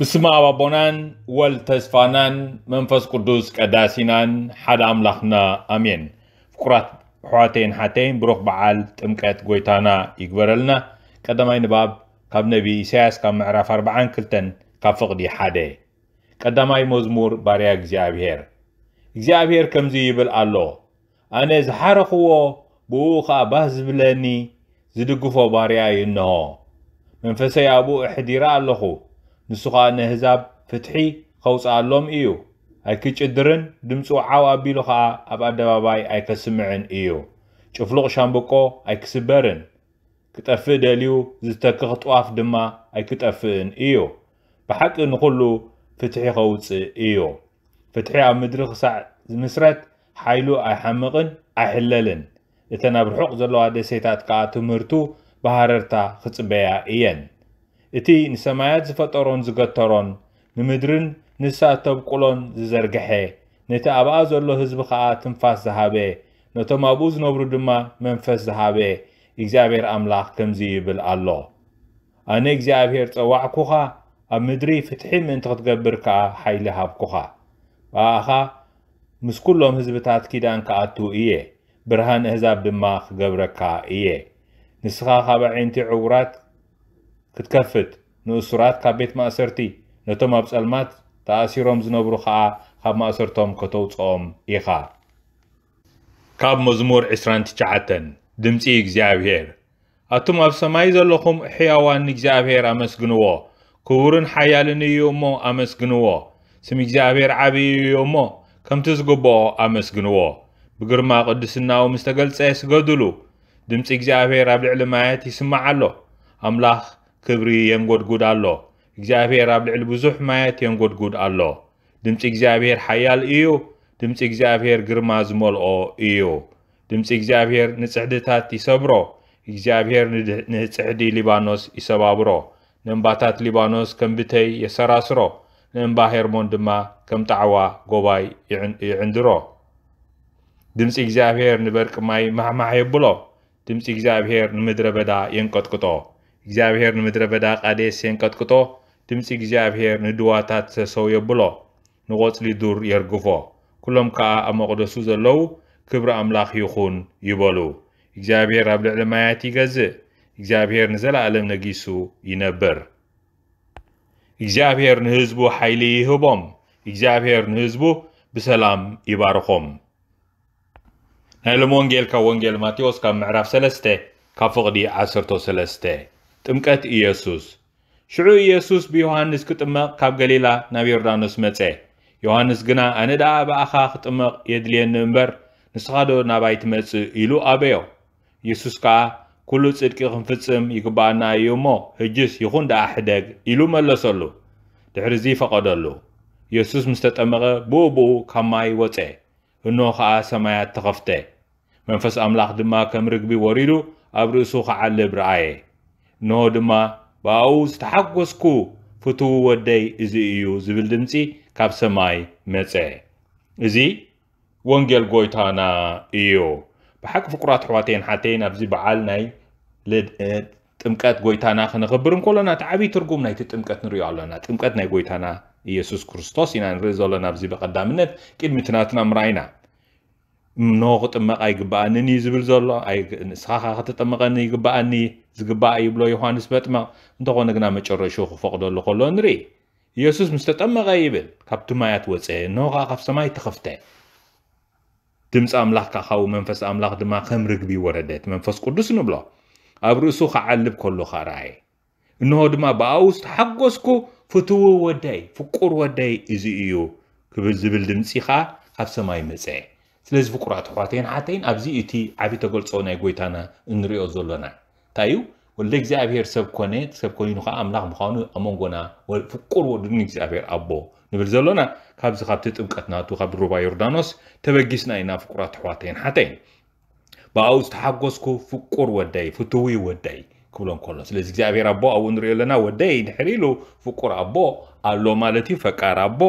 بسم الله بونان والتسفانان منفس قدوس قداسينان حد املاخنا امين فقرات حواتين حاتين بروخ بعال تمكات قويتانا يقبرلنا قدما باب كاب نبي إسياس كاب معرف أربعان كلتن كاب فقدي حاده قدما مزمور باريا اكزيابهير اكزيابهير كمزي يبل الله أنا زحرخوا بوخا بهز بلاني زدقفو باريا ينهو منفسي أبو إحديرا اللخو نسخة نهزاب فتحي خوص اللوم إيو أكيد إدرن دمسو عاو أبيلو خا أب أدباباي أيكا سمعن إيو شفلوغ شامبوكو أيكا سبرن كتأفي داليو زيتاكيخ طواف دما أيكا تأفيين إيو بحق نقولو فتحي خوص إيو فتحي أمدرخ ساع زمسرات حايلو أي حمقن أي حللن إتنا برحوق زلوها دي سيتات كاة تمرتو بحررتا خطبيا إيان እቲ ንሰማያት ዝፈጠሮን ዝገተሮን ንምድርን ንሳ ተብቁሎን ዝዘርግሐ ነቲ ኣብኣ ዘሎ ህዝቢ ከዓ ትንፋስ ዝሃበ ነቶም ኣብኡ ዝነብሩ ድማ መንፈስ ዝሃበ እግዚኣብሔር ኣምላኽ ከምዚ ይብል ኣሎ ኣነ እግዚኣብሔር ፀዋዕኩኻ ኣብ ምድሪ ፍትሒ ምእንቲ ክትገብር ከዓ ሓይሊ ሃብኩኻ ብኣኻ ምስ ኩሎም ህዝብታት ኪዳን ክኣቱ እየ ብርሃን ኣህዛብ ድማ ክገብረካ እየ ንስኻ ካብ ዒንቲ ዕውራት ክትከፍት ንእሱራት ካብ ቤት ማእሰርቲ ነቶም ኣብ ጸልማት ተኣሲሮም ዝነብሩ ከዓ ካብ ማእሰርቶም ከተውፅኦም ኢኻ ካብ መዝሙር 29 ድምፂ እግዚኣብሔር ኣቱም ኣብ ሰማይ ዘለኹም ሕያዋን እግዚኣብሔር ኣመስግንዎ ክቡርን ሓያልን እዩ እሞ ኣመስግንዎ ስም እግዚኣብሔር ዓብዪ እዩ እሞ ከምቲ ዝግብኦ ኣመስግንዎ ብግርማ ቅድስናዊ ምስ ተገልጸ ስገድሉ ድምፂ እግዚኣብሔር ኣብ ልዕሊ ማየት ይስማዕ ኣሎ ኣምላኽ ክብሪ የንጎድጉድ ኣሎ እግዚኣብሔር ኣብ ልዕሊ ብዙሕ ማየት የንጎድጉድ ኣሎ ድምፂ እግዚኣብሔር ሓያል እዩ ድምፂ እግዚኣብሔር ግርማ ዝመልኦ እዩ ድምፂ እግዚኣብሔር ንፅሕድታት ይሰብሮ እግዚኣብሔር ንፅሕዲ ሊባኖስ ይሰባብሮ ንእምባታት ሊባኖስ ከም ብተይ የሰራስሮ ንእምባ ሄርሞን ድማ ከም ጣዕዋ ጎባይ ይዕንድሮ ድምፂ እግዚኣብሔር ንበርቂ ማይ ማሕማሕ የብሎ ድምፂ እግዚኣብሔር ንምድረ በዳ የንቀጥቅጦ እግዚአብሔር ንምድረ በዳ ቃዴሴን ቀጥቅጦ ድምፂ እግዚአብሔር ንድዋታት ሰሰው የብሎ ንቆፅሊ ዱር የርግፎ ኩሎም ከዓ ኣብ መቕደሱ ዘለው ክብሪ ኣምላኽ ይኹን ይበሉ እግዚኣብሔር ኣብ ልዕሊ ማያት ይገዝእ እግዚኣብሔር ንዘለኣለም ነጊሱ ይነብር እግዚኣብሔር ንህዝቡ ሓይሊ ይህቦም እግዚኣብሔር ንህዝቡ ብሰላም ይባርኾም ናይ ሎም ወንጌል ካብ ወንጌል ማቴዎስ ካብ ምዕራፍ 3 ካብ ፍቕዲ 13 ጥምቀት ኢየሱስ ሽዑ ኢየሱስ ብዮሃንስ ክጥመቕ ካብ ገሊላ ናብ ዮርዳኖስ መጸ ዮሃንስ ግና ኣነ ደኣ ብኣኻ ክጥመቕ የድልየኒ እምበር ንስኻ ዶ ናባይ ትመጽእ ኢሉ ኣበዮ ኢየሱስ ከዓ ኩሉ ጽድቂ ክንፍጽም ይግባአና እዩ እሞ ሕጅስ ይኹን ደኣ ሕደግ ኢሉ መለሰሉ ዚ ፈቐደሉ ኢየሱስ ምስ ተጠመቐ ብኡ ብኡ ካብ ማይ ወፀ እኖ ከዓ ሰማያት ተኸፍተ መንፈስ ኣምላኽ ድማ ከም ርግቢ ወሪዱ ኣብ ርእሱ ኸዓልብ ረአየ نودما باو استحقوسكو فتو ودي ازي ايو زبل دمسي كاب سماي متسي ازي ونجل قويتانا ايو بحق فقرات حواتين حاتين ابزي بعالناي لد اد تمكات قويتانا خنغبرن كلنا تعبي ترقومنا تتمكات نريو علونا تمكاتنا قويتانا يسوس كرستوس ينا نريزولنا ابزي بقدامنات كد متناتنا مراينا نوغ تمك اي قبعنني زبل زولو اي نسخاخا تمك اي قبعنني ዝግባእ ይብሎ ዮሃንስ በጥመቕ እንተኾነ ግና መጨረሹ ክፈቕደሉ ከሎ ንርኢ ኢየሱስ ምስ ተጠመቐ ይብል ካብቲ ማያት ወፀ እንሆ ከዓ ካብ ሰማይ ተኸፍተ ድምፂ ኣምላኽ ካኻዊ መንፈስ ኣምላኽ ድማ ከም ርግቢ ወረደት መንፈስ ቅዱስ ንብሎ ኣብ ርእሱ ክዓልብ ከሎ ከዓ ረኣየ እንሆ ድማ ብኣብ ውስጥ ሓጎስኩ ፍትው ወዳይ ፍቁር ወዳይ እዚ እዩ ክብል ዝብል ድምፂ ከዓ ካብ ሰማይ መፀ ስለዚ ፍቁራት ኣሕዋተይን ሓተይን ኣብዚ እቲ ዓብዪ ተገልፆ ናይ ጎይታና እንሪኦ ዘለና እንታይ ወለ እግዚኣብሔር ሰብ ኮነ ሰብ ኮይኑ ከዓ ኣምላኽ ምዃኑ ኣብ መንጎና ፍቁር ወድን እግዚኣብሔር ኣቦ ንብል ዘለና ካብዚ ካብቲ ጥምቀት ናቱ ካብ ሩባ ዮርዳኖስ ተበጊስና ኢና ፍቁራት ኣሕዋተይን ሓተይን ብኣብኡ ዝተሓጎስኩ ፍቁር ወዳይ ፍትዊ ወዳይ ክብሎ እንከሎ ስለዚ እግዚኣብሔር ኣቦ ኣብኡ ንሪኦ ኣለና ወደይ ድሕሪ ኢሉ ፍቁር ኣቦ ኣሎ ማለት እዩ ፈቃር ኣቦ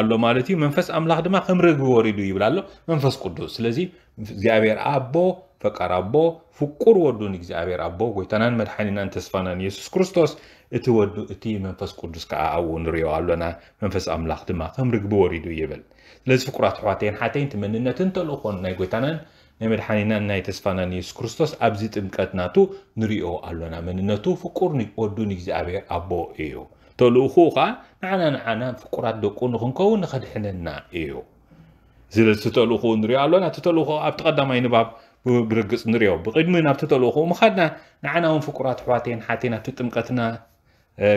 ኣሎ ማለት እዩ መንፈስ ኣምላኽ ድማ ከምርግቢ ወሪዱ ይብል ኣሎ መንፈስ ቅዱስ ስለዚ እግዚኣብሔር ኣቦ ፈቃር ኣቦ ፍቁር ወዱን እግዚኣብሔር ኣቦ ጎይታናን መድሓኒናን ተስፋናን የሱስ ክርስቶስ እቲ ወዱ እቲ መንፈስ ቅዱስ ከዓ ኣብኡ ንሪኦ ኣሎና መንፈስ ኣምላኽ ድማ ከም ርግቢ ወሪዱ ይብል ስለዚ ፍቁራት ኣሕዋተይን ሓተይን ትመንነትን መንነትን ተልእኾን ናይ ጎይታናን ናይ መድሓኒናን ናይ ተስፋናን የሱስ ክርስቶስ ኣብዚ ጥምቀት ናቱ ንሪኦ ኣሎና መንነቱ ፍቁር ወዱን እግዚኣብሔር ኣቦ እዩ ተልእኹ ከዓ ንዓና ንዓና ፍቁራት ደቁ ንክንከውን ንኸድሕነና እዩ ስለዚ ተልእኹ ንሪኦ ኣሎና እቲ ተልእኹ ኣብቲ ቀዳማይ ንባብ ብርግፅ ንሪኦ ብቅድሚ ናብቲ ተልእኹ ምኻድና ንዓና ውን ፍቁራት ኣሕዋተይን ሓቴናቲ ጥምቀትና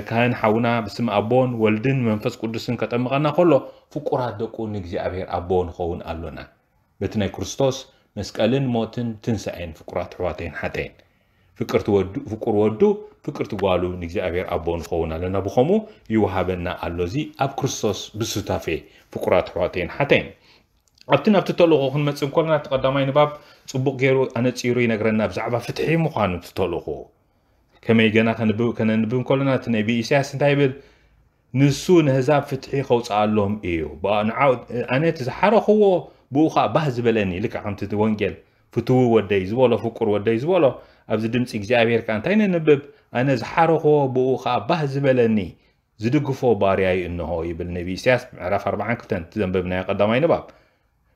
ካህን ሓውና ብስም ኣቦን ወልድን መንፈስ ቅዱስን ከጠምቐና ከሎ ፍቁራት ደቁ ንእግዚኣብሔር ኣቦ ንኸውን ኣሎና በቲ ናይ ክርስቶስ መስቀልን ሞትን ትንሳኤን ፍቁራት ኣሕዋተይን ሓተይን ፍቁር ወዱ ፍቅርቲ ጓሉ ንእግዚኣብሔር ኣቦ ንኸውን ኣለና ብከምኡ ይወሃበና ኣሎ እዚ ኣብ ክርስቶስ ብስታፌ ፍቁራት ኣሕዋተይን ሓተይን ابتن ابتن تلو خون متصم کردن ات قدمای نباب صبح گیرو آنت ایروی نگران نب زعبا فتحی مخانو تلو خو کمی گنا کن بب کن نبیم کردن ات نبی ایسه است تایبل نسون هزاب فتحی خود عالم ایو با نعود آنت زحرا خو بو خا به زبلانی لک عمت دوانگل فتو و دیز ولا فکر و دیز ولا ابز دمت اجزایی کن تاین نبب آن زحرا خو بو خا به زبلانی زدگفو باریای انهای بل نبی ایسه رف اربعان کتنه تدم ببنا قدمای نباب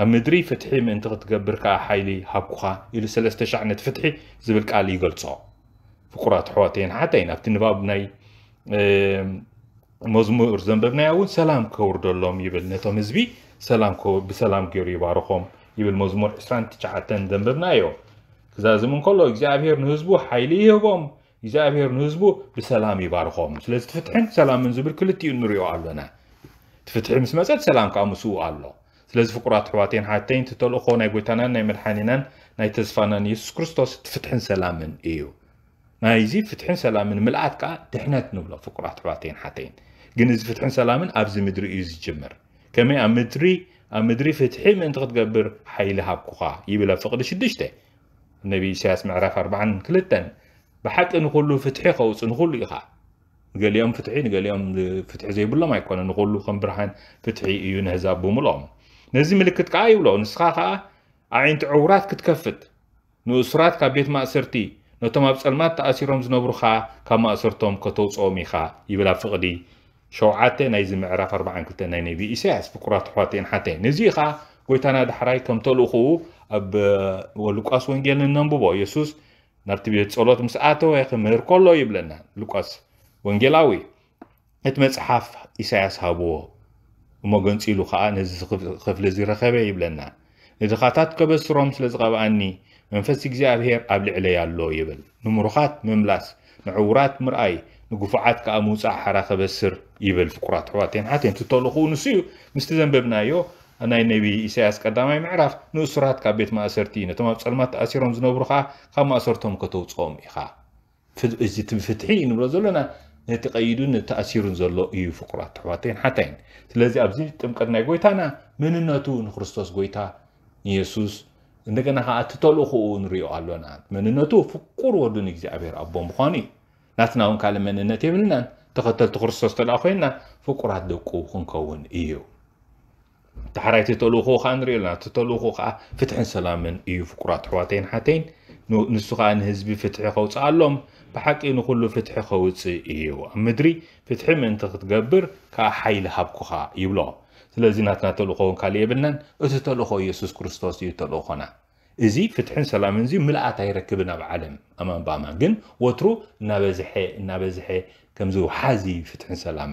أم فتحي من أنت تقبرك حيلي هكوها إلى سلسة شعنة فتحي زبلك علي قلتها فقرات حواتين حتين أبتن بابني مزمور زنببني أقول سلام كورد اللهم يبل نتو مزبي سلام كو بسلام كوري بارخوم يبل مزمور إسران تجعتن زنببني أيو كذا زمن كله إجزاء بير نهزبو حيلي هبوم إجزاء بير نهزبو بسلام يبارخوم سلسة فتحين سلام من زبل كل تيون مريو علونا تفتحين مسمسات سلام كامسو الله ስለዚ ፍቁራት ኣሕዋትን ሓተይን እትተልእኮ ናይ ጎይታናን ናይ መድሓኒናን ናይ ተስፋናን የሱስ ክርስቶስ ትፍትሕን ሰላምን እዩ ናይዚ ፍትሕን ሰላምን ምልኣት ከዓ ድሕነት ንብሎ ፍቁራት ኣሕዋትን ሓተይን ግን እዚ ፍትሕን ሰላምን ኣብዚ ምድሪ እዩ ዝጅምር ከመይ ኣብ ምድሪ ኣብ ምድሪ ፍትሒ ምእንቲ ክትገብር ሓይሊ ሃብኩኻ ይብለ ፍቕዲ ሽዱሽተ ነቢ እሳያስ ምዕራፍ 42 ብሓቂ ንኩሉ ፍትሒ ከውፅ ንኩሉ ኢኻ ንገሊኦም ፍትሒ ንገሊኦም ፍትሒ ዘይብሎም ኣይኮነ ንኩሉ ከም ብርሃን ፍትሒ እዩ ንህዛብ ብምልኦም نزي ملكت قايلو نسخه عين تعورات كتكفت نسرات كبيت ما اسرتي نتما بسلمات تاسيروم زنبرو خا كما اسرتم كتوص اومي خا يبلا فقدي شوعاته نايزي معراف 4 كنت ناي نبي اساس فكرات حواتين حتى نزي خا ويتانا دحراي كم تلوخو اب ولوكاس وانجيل ننبو بو يسوس نرتبي تصولات مسعاتو ايخ مير كله يبلنا لوكاس وانجيلاوي اتمت صحاف اساس هابو وما قنص إلو خاء نزي خفل زي رخبه يبلنا إذا خاطات كبس رمس لزغب أني منفس إكزي أبهير قبل عليا اللو يبل نمرخات مملاس نعورات مرأي نقفعات كأموس أحرا خبسر يبل فقرات حواتين حاتين تطلقو نسيو مستزن ببنايو أنا النبي إسياس كدامي معرف نصرات كبيت ما أسرتين تما بسلمات أسيرهم زنوبرخا خا ما أسرتهم كتوتقوم إخا فتحين ورزولنا ነቲ ቀይዱን ነተኣሲሩን ዘሎ እዩ ፍቁራት ኣሕዋተይን ሓታይን ስለዚ ኣብዚ ጥምቀት ናይ ጎይታና መንነቱ ንክርስቶስ ጎይታ ንየሱስ እንደገና ከዓ እቲ ተልእኽኡ ንሪኦ ኣሎና መንነቱ ፍቁር ወሉን እግዚኣብሔር ኣቦ ምዃኑ እዩ ናትና እውን ካልእ መንነት የብልናን ተኸተልቲ ክርስቶስ ተለኣ ኮይንና ፍቁራት ደቁ ክንከውን እዩ ዳሕራይቲ ተልእኹ ከዓ ንሪኦ ኣለና እቲ ተልእኹ ከዓ ፍትሕን ሰላምን እዩ ፍቁራት ኣሕዋተይን ሓተይን نسخان هزبي فتح خوص علوم بحق إنه كله فتح خوص إيو مدري فتح من تقدر كحيل حبكها يبلا تلازين هتنا تلقون كلي بنن أت تلقو يسوع كرستوس يتلقونا إذا فتح سلام إنزي ملأت يركبنا بعلم أمام بامجن وترو نبزحه نبزحه كم زو حازي فتح سلام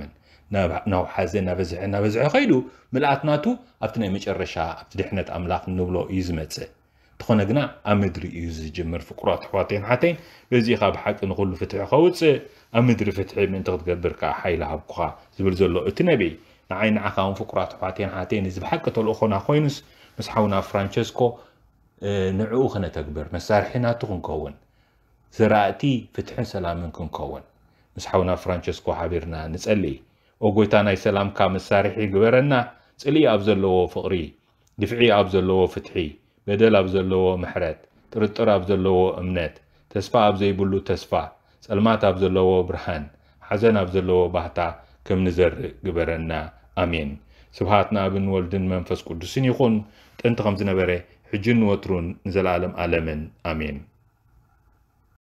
نب نو حازي نبزحه نبزحه خيلو ملأت ناتو أبتنا مش الرشاء أبتدي حنت نبلو يزمت እንተኾነ ግና ኣብ ምድሪ እዩ ዝጅምር ፍቁራት ኣሕዋተይን ሓተይን በዚ ካብ ሓቂ ንኩሉ ፍትሒ ከውፅእ ኣብ ምድሪ ፍትሒ ምእንቲ ክትገብር ከዓ ሓይሊ ሃብኩኻ ዝብል ዘሎ እቲ ነቢይ ንዓይ ንዓኻ ውን ፍቁራት ኣሕዋተይን ሓተይን እዚ ብሓቂ ተልእኾና ኮይኑስ ምስ ሓውና ፍራንቸስኮ ንዕኡ ክነተግብር መሳርሒ ናቱ ክንከውን ዝራእቲ ፍትሕን ሰላምን ክንከውን ምስ ሓውና ፍራንቸስኮ ሓቢርና ንጸልይ ኦ ጎይታ ናይ ሰላምካ መሳርሒ ግበረና ጽልኢ ኣብ ዘለዎ ፍቕሪ ድፍዒ ኣብ ዘለዎ ፍትሒ በደል ኣብ ዘለዎ መሕረት ጥርጥር ኣብ ዘለዎ እምነት ተስፋ ኣብ ዘይብሉ ተስፋ ጸልማት ኣብ ዘለዎ ብርሃን ሓዘን ኣብ ዘለዎ ባህታ ከም ንዘርእ ግበረና ኣሚን ስብሃትና ኣብንወልድን መንፈስ ቅዱስን ይኹን ጥንቲ ከም ዝነበረ ሕጅ ንወትሩን ንዘለኣለም ኣለምን ኣሜን